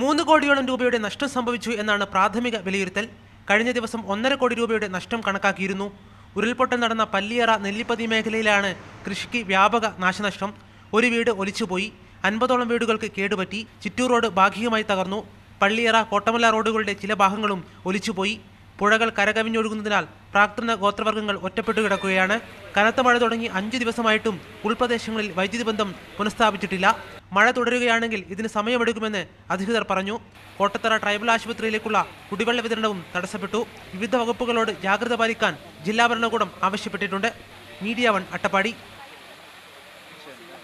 മൂന്ന് കോടിയോളം രൂപയുടെ നഷ്ടം സംഭവിച്ചു എന്നാണ് പ്രാഥമിക വിലയിരുത്തൽ കഴിഞ്ഞ ദിവസം ഒന്നര കോടി രൂപയുടെ നഷ്ടം കണക്കാക്കിയിരുന്നു ഉരുൾപൊട്ടൽ നടന്ന പല്ലിയറ നെല്ലിപ്പതി മേഖലയിലാണ് കൃഷിക്ക് വ്യാപക നാശനഷ്ടം ഒരു വീട് ഒലിച്ചുപോയി അൻപതോളം വീടുകൾക്ക് കേടുപറ്റി ചിറ്റൂർ റോഡ് ഭാഗികമായി തകർന്നു പള്ളിയറ കോട്ടമല റോഡുകളുടെ ചില ഭാഗങ്ങളും ഒലിച്ചുപോയി പുഴകൾ കരകവിഞ്ഞൊഴുകുന്നതിനാൽ പ്രാക്തന ഗോത്രവർഗ്ഗങ്ങൾ ഒറ്റപ്പെട്ടു കിടക്കുകയാണ് കനത്ത മഴ തുടങ്ങി അഞ്ചു ദിവസമായിട്ടും ഉൾപ്രദേശങ്ങളിൽ വൈദ്യുതി ബന്ധം പുനഃസ്ഥാപിച്ചിട്ടില്ല മഴ തുടരുകയാണെങ്കിൽ ഇതിന് സമയമെടുക്കുമെന്ന് അധികൃതർ പറഞ്ഞു കോട്ടത്തറ ട്രൈബൽ ആശുപത്രിയിലേക്കുള്ള കുടിവെള്ള വിതരണവും തടസ്സപ്പെട്ടു വിവിധ വകുപ്പുകളോട് ജാഗ്രത പാലിക്കാൻ ജില്ലാ ഭരണകൂടം ആവശ്യപ്പെട്ടിട്ടുണ്ട് മീഡിയ വൺ അട്ടപ്പാടി